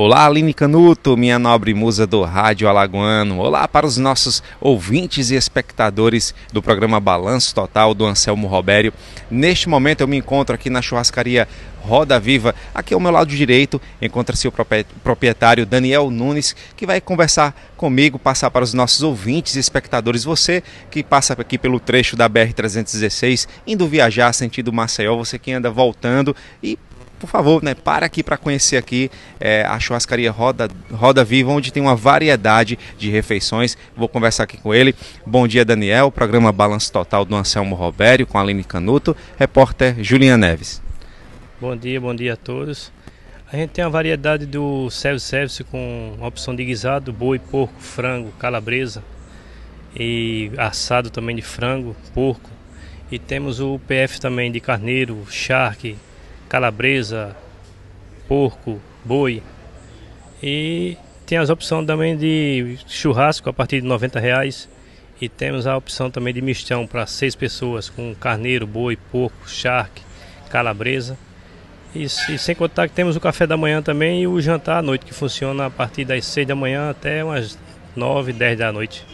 Olá, Aline Canuto, minha nobre musa do Rádio Alagoano. Olá para os nossos ouvintes e espectadores do programa Balanço Total do Anselmo Robério. Neste momento eu me encontro aqui na churrascaria Roda Viva. Aqui ao meu lado direito encontra-se o proprietário Daniel Nunes, que vai conversar comigo, passar para os nossos ouvintes e espectadores. Você que passa aqui pelo trecho da BR-316, indo viajar sentido Maceió, você que anda voltando e por favor, né, para aqui para conhecer aqui é, a churrascaria Roda, Roda Viva, onde tem uma variedade de refeições. Vou conversar aqui com ele. Bom dia, Daniel. Programa Balanço Total do Anselmo Robério com Aline Canuto, repórter Juliana Neves. Bom dia, bom dia a todos. A gente tem a variedade do self-service com opção de guisado, boi, porco, frango, calabresa e assado também de frango, porco. E temos o PF também de carneiro, charque, calabresa, porco, boi. E tem as opções também de churrasco a partir de 90 reais e temos a opção também de mistão para seis pessoas com carneiro, boi, porco, charque, calabresa. E, e, sem contar que temos o café da manhã também e o jantar à noite que funciona a partir das seis da manhã até umas nove, dez da noite.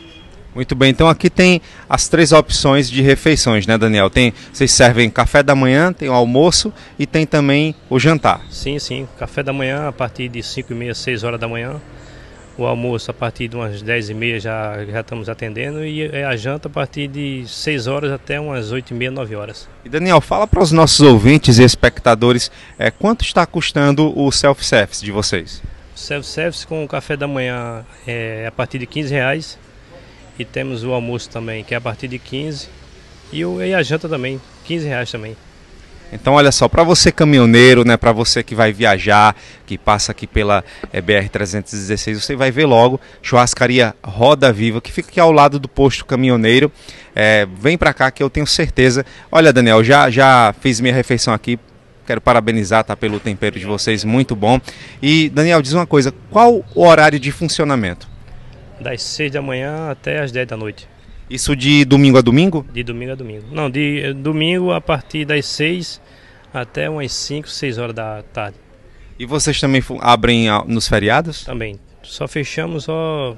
Muito bem, então aqui tem as três opções de refeições, né, Daniel? Tem, vocês servem café da manhã, tem o almoço e tem também o jantar. Sim, sim. Café da manhã a partir de 5 e meia, 6 horas da manhã. O almoço a partir de umas 10 e meia já, já estamos atendendo e é, a janta a partir de 6 horas até umas 8 e meia, 9 horas. E Daniel, fala para os nossos ouvintes e espectadores é, quanto está custando o self-service de vocês? Self-service com o café da manhã é a partir de 15 reais e temos o almoço também, que é a partir de 15. E, o, e a janta também, 15 reais também. Então, olha só, para você caminhoneiro, né, para você que vai viajar, que passa aqui pela é, eh, BR-316, você vai ver logo churrascaria Roda Viva, que fica aqui ao lado do posto caminhoneiro. É, vem para cá que eu tenho certeza. Olha, Daniel, já, já fiz minha refeição aqui. Quero parabenizar tá, pelo tempero de vocês, muito bom. E, Daniel, diz uma coisa: qual o horário de funcionamento? das 6 da manhã até as 10 da noite. Isso de domingo a domingo? De domingo a domingo. Não, de eh, domingo a partir das 6 até umas 5, 6 horas da tarde. E vocês também abrem nos feriados? Também. Só fechamos só,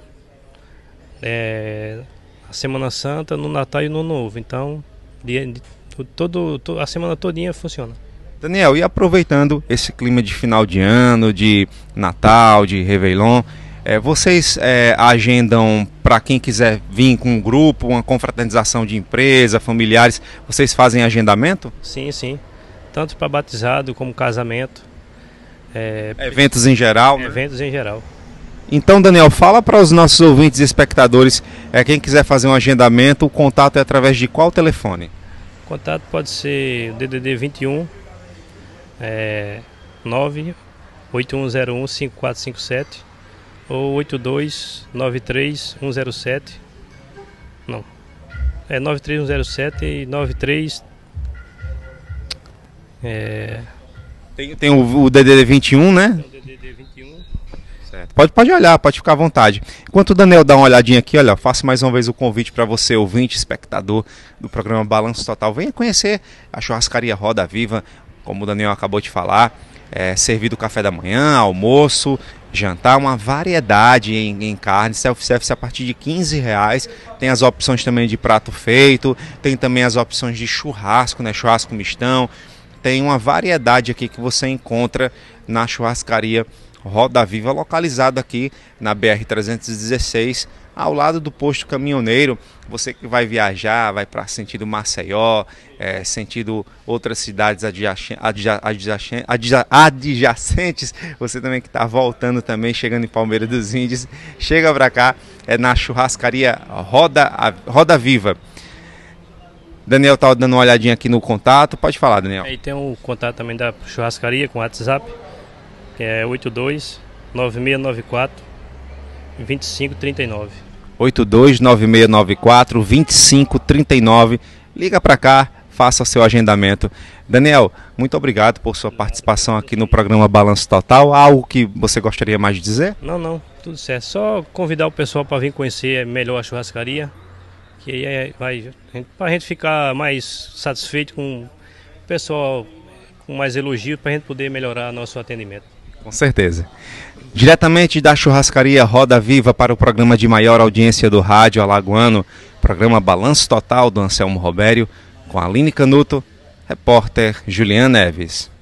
é, a Semana Santa no Natal e no Novo. Então, de, de, todo, to, a semana todinha funciona. Daniel, e aproveitando esse clima de final de ano, de Natal, de Réveillon, é, vocês é, agendam para quem quiser vir com um grupo, uma confraternização de empresa, familiares, vocês fazem agendamento? Sim, sim. Tanto para batizado como casamento. É, eventos em geral? Né? Eventos em geral. Então, Daniel, fala para os nossos ouvintes e espectadores, é, quem quiser fazer um agendamento, o contato é através de qual telefone? O contato pode ser DDD 21 é, 98101 5457 ou 8293107. Não. É 93107 e 93 é tem, tem o, o DDD 21, né? Tem o DDD 21. Certo. Pode, pode olhar, pode ficar à vontade. Enquanto o Daniel dá uma olhadinha aqui, olha, faço mais uma vez o convite para você, ouvinte, espectador do programa Balanço Total. Venha conhecer a churrascaria Roda Viva, como o Daniel acabou de falar. É, servido café da manhã, almoço, jantar, uma variedade em, em carne, self-service a partir de 15 reais. Tem as opções também de prato feito, tem também as opções de churrasco, né? Churrasco mistão. Tem uma variedade aqui que você encontra na churrascaria Roda Viva, localizada aqui na BR 316 ao lado do posto caminhoneiro. Você que vai viajar, vai para sentido Maceió, é, sentido outras cidades adjacentes, você também que está voltando também, chegando em Palmeira dos Índios, chega para cá, é na churrascaria Roda, Roda Viva. Daniel tá dando uma olhadinha aqui no contato, pode falar, Daniel. Aí tem o contato também da churrascaria com WhatsApp, que é 82 9694 2539. 829694 2539. Liga para cá, faça seu agendamento. Daniel, muito obrigado por sua participação aqui no programa Balanço Total. Algo que você gostaria mais de dizer? Não, não, tudo certo. Só convidar o pessoal para vir conhecer melhor a churrascaria, que aí é, vai para a gente ficar mais satisfeito com o pessoal, com mais elogios, para a gente poder melhorar nosso atendimento. Com certeza. Diretamente da churrascaria Roda Viva para o programa de maior audiência do rádio alagoano, programa Balanço Total do Anselmo Robério, com Aline Canuto, repórter Juliana Neves.